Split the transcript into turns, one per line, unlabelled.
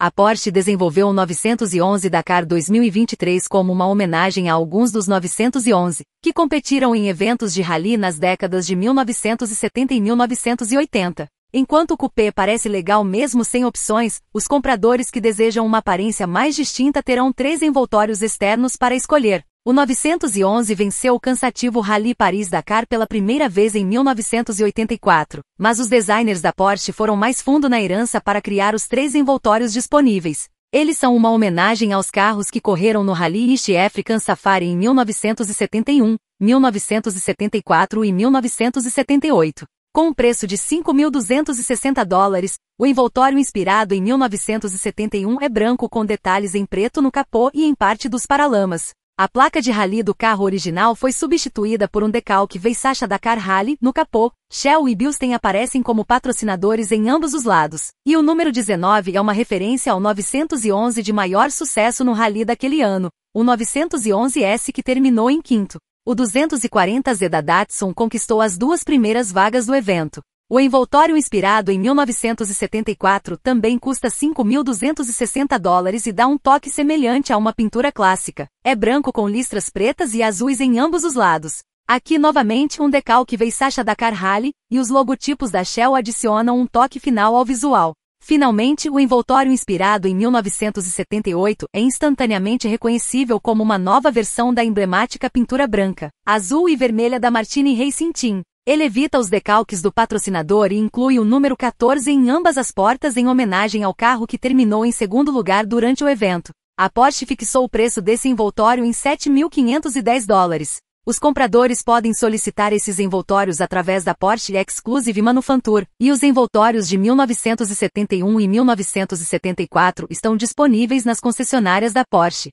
A Porsche desenvolveu o 911 Dakar 2023 como uma homenagem a alguns dos 911, que competiram em eventos de rally nas décadas de 1970 e 1980. Enquanto o coupé parece legal mesmo sem opções, os compradores que desejam uma aparência mais distinta terão três envoltórios externos para escolher. O 911 venceu o cansativo Rally Paris-Dakar pela primeira vez em 1984, mas os designers da Porsche foram mais fundo na herança para criar os três envoltórios disponíveis. Eles são uma homenagem aos carros que correram no Rally East African Safari em 1971, 1974 e 1978. Com um preço de 5.260 dólares, o envoltório inspirado em 1971 é branco com detalhes em preto no capô e em parte dos paralamas. A placa de rally do carro original foi substituída por um decalque Veissacha Dakar Rally no capô. Shell e Bilstein aparecem como patrocinadores em ambos os lados, e o número 19 é uma referência ao 911 de maior sucesso no rally daquele ano, o 911S que terminou em quinto. O 240Z da Datsun conquistou as duas primeiras vagas do evento, o envoltório inspirado em 1974 também custa 5.260 dólares e dá um toque semelhante a uma pintura clássica. É branco com listras pretas e azuis em ambos os lados. Aqui novamente um decalque Veissacha da Carrale, e os logotipos da Shell adicionam um toque final ao visual. Finalmente, o envoltório inspirado em 1978 é instantaneamente reconhecível como uma nova versão da emblemática pintura branca, azul e vermelha da Martini Racing Team. Ele evita os decalques do patrocinador e inclui o número 14 em ambas as portas em homenagem ao carro que terminou em segundo lugar durante o evento. A Porsche fixou o preço desse envoltório em 7.510 dólares. Os compradores podem solicitar esses envoltórios através da Porsche Exclusive Manufacture, e os envoltórios de 1971 e 1974 estão disponíveis nas concessionárias da Porsche.